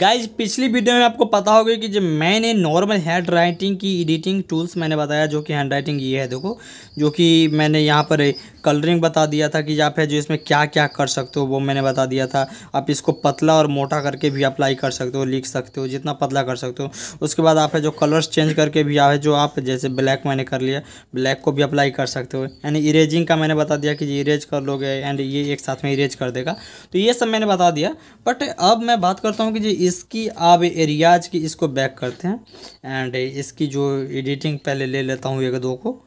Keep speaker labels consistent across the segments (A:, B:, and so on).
A: guys पिछली video में आपको पता होगा कि जब मैंने नॉर्मल हैंड राइटिंग की एडिटिंग टूल्स मैंने बताया जो कि हैंड राइटिंग ये है देखो जो कि मैंने यहाँ पर कलरिंग बता दिया था कि आप है जो इसमें क्या क्या कर सकते हो वो मैंने बता दिया था आप इसको पतला और मोटा करके भी अप्लाई कर सकते हो लिख सकते हो जितना पतला कर सकते हो उसके बाद आप है जो कलर्स चेंज करके भी आप है जो आप जैसे ब्लैक मैंने कर लिया ब्लैक को भी अप्लाई कर सकते हो यानी इरेजिंग का मैंने बता दिया कि इरेज कर लोगे एंड ये एक साथ में इरेज कर देगा तो ये सब मैंने बता दिया बट अब मैं बात करता हूँ कि जी इसकी आप एरियाज की इसको बैक करते हैं एंड इसकी जो एडिटिंग पहले ले लेता हूँ एक दो को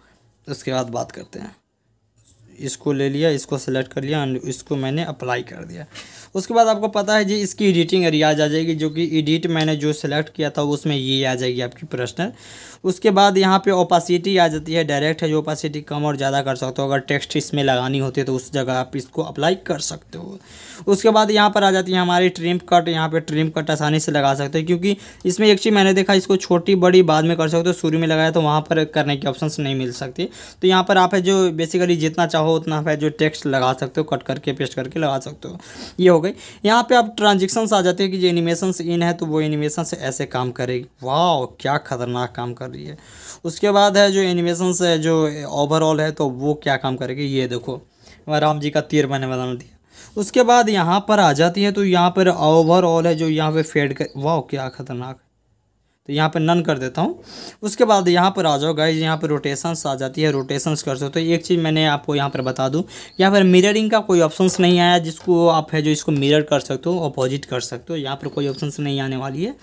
A: उसके बाद बात करते हैं इसको ले लिया इसको सेलेक्ट कर लिया एंड इसको मैंने अप्लाई कर दिया उसके बाद आपको पता है जी इसकी एडिटिंग एरिया आ जाएगी जो कि एडिट मैंने जो सेलेक्ट किया था उसमें ये आ जाएगी आपकी पर्सनल उसके बाद यहाँ पे ओपासिटी आ जाती है डायरेक्ट है जो ओपासिटी कम और ज़्यादा कर सकते हो अगर टेक्स्ट इसमें लगानी होती है तो उस जगह आप इसको अप्लाई कर सकते हो उसके बाद यहाँ पर आ जाती है हमारी ट्रिम कट यहाँ पर ट्रिम कट आसानी से लगा सकते हो क्योंकि इसमें एक चीज़ मैंने देखा इसको छोटी बड़ी बाद में कर सकते हो शुरू में लगाया तो वहाँ पर करने की ऑप्शन नहीं मिल सकती तो यहाँ पर आप है जो बेसिकली जितना चाहो हो उतना है जो टेक्स्ट लगा सकते हो कट करके पेस्ट करके लगा सकते हो ये हो गई यहाँ पे आप ट्रांजेक्शन आ जाते हैं कि जो एनिमेशन इन है तो वो एनिमेशन से ऐसे काम करेगी वाह क्या ख़तरनाक काम कर रही है उसके बाद है जो एनिमेशन जो ओवरऑल है तो वो क्या काम करेगी ये देखो राम जी का तीर मैंने बना दिया उसके बाद यहाँ पर आ जाती है तो यहाँ पर ओवरऑल है जो यहाँ पे फेड कर वाह क्या ख़तरनाक है तो यहाँ पे नन कर देता हूँ उसके बाद यहाँ पर आ जाओ गाइज यहाँ पर रोटेशंस आ जाती है रोटेशंस कर सकते हो तो एक चीज़ मैंने आपको यहाँ पर बता दूँ यहाँ पर मिररिंग का कोई ऑप्शंस नहीं आया जिसको आप है जो इसको मिरर कर सकते हो अपोजिट कर सकते हो यहाँ पर कोई ऑप्शंस नहीं आने वाली है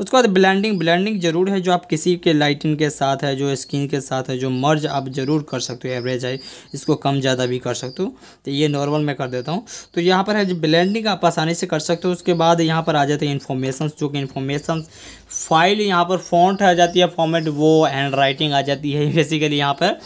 A: उसके बाद ब्लेंडिंग ब्लेंडिंग जरूर है जो आप किसी के लाइटिन के साथ है जो स्किन के साथ है जो मर्ज आप ज़रूर कर सकते हो एवरेज है इसको कम ज़्यादा भी कर सकते हो तो ये नॉर्मल मैं कर देता हूँ तो यहाँ पर है जो ब्लेंडिंग आप आसानी से कर सकते हो उसके बाद यहाँ पर आ जाते हैं इन्फॉर्मेशन जो कि इन्फॉर्मेशन फाइल यहाँ पर फॉन्ट आ जाती है फॉर्मेट वो हैंड राइटिंग आ जाती है बेसिकली यहाँ पर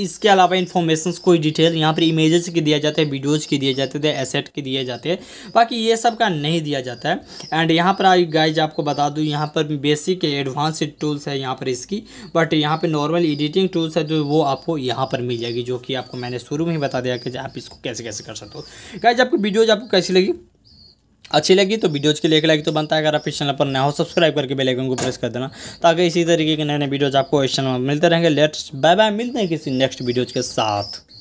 A: इसके अलावा इन्फॉर्मेशन कोई डिटेल यहाँ पर इमेजेस के दिया जाता है वीडियोज़ के दिए जाते थे एसेट के दिए जाते हैं बाकी ये सब का नहीं दिया जाता है एंड यहाँ पर आई गाइज आपको बता बता दूँ यहाँ पर भी बेसिक एडवांस टूल्स है यहाँ पर इसकी बट यहाँ पर नॉर्मल एडिटिंग टूल्स है जो वो आपको यहाँ पर मिल जाएगी जो कि आपको मैंने शुरू में ही बता दिया कि आप इसको कैसे कैसे कर सकते हो गाइज आपकी वीडियोज आपको कैसी लगी अच्छी लगी तो वीडियोज के लिए एक लाइक तो बनता है अगर आप इस चैनल पर नया हो सब्सक्राइब करके बेल आइकन को प्रेस कर देना ताकि इसी तरीके के नए नए वीडियोज आपको इस चैनल में मिलते रहेंगे लेट्स बाय बाय मिलते हैं किसी नेक्स्ट वीडियोज के साथ